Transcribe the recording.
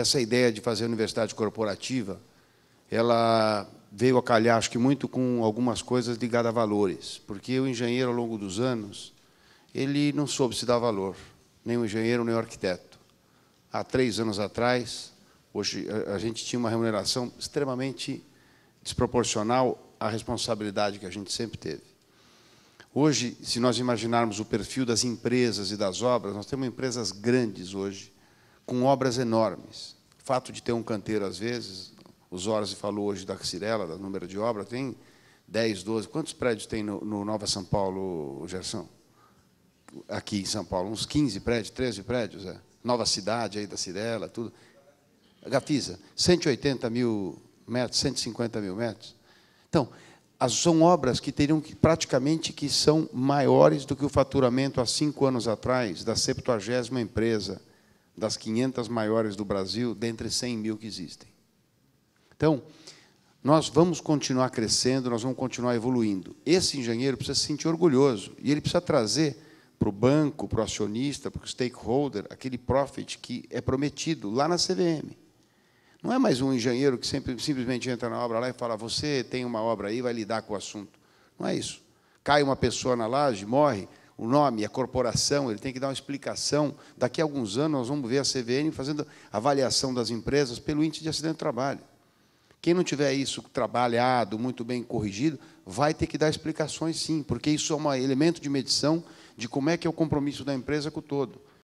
Essa ideia de fazer universidade corporativa, ela veio a calhar, acho que muito com algumas coisas ligadas a valores, porque o engenheiro, ao longo dos anos, ele não soube se dar valor, nem o engenheiro, nem o arquiteto. Há três anos atrás, hoje a gente tinha uma remuneração extremamente desproporcional à responsabilidade que a gente sempre teve. Hoje, se nós imaginarmos o perfil das empresas e das obras, nós temos empresas grandes hoje, com obras enormes. O fato de ter um canteiro, às vezes, o Zorzi falou hoje da Cirela, do número de obra, tem 10, 12. Quantos prédios tem no, no Nova São Paulo, Gerson? Aqui em São Paulo, uns 15 prédios, 13 prédios, é. Nova cidade aí da Cirela, tudo. Gafisa, 180 mil metros, 150 mil metros. Então, são obras que teriam que, praticamente que são maiores do que o faturamento há cinco anos atrás da 70 empresa das 500 maiores do Brasil, dentre 100 mil que existem. Então, nós vamos continuar crescendo, nós vamos continuar evoluindo. Esse engenheiro precisa se sentir orgulhoso e ele precisa trazer para o banco, para o acionista, para o stakeholder, aquele profit que é prometido lá na CVM. Não é mais um engenheiro que sempre, simplesmente entra na obra lá e fala: você tem uma obra aí, vai lidar com o assunto. Não é isso. Cai uma pessoa na laje, morre, o nome, a corporação, ele tem que dar uma explicação. Daqui a alguns anos nós vamos ver a CVN fazendo avaliação das empresas pelo índice de acidente de trabalho. Quem não tiver isso trabalhado, muito bem corrigido, vai ter que dar explicações sim, porque isso é um elemento de medição de como é que é o compromisso da empresa com o todo.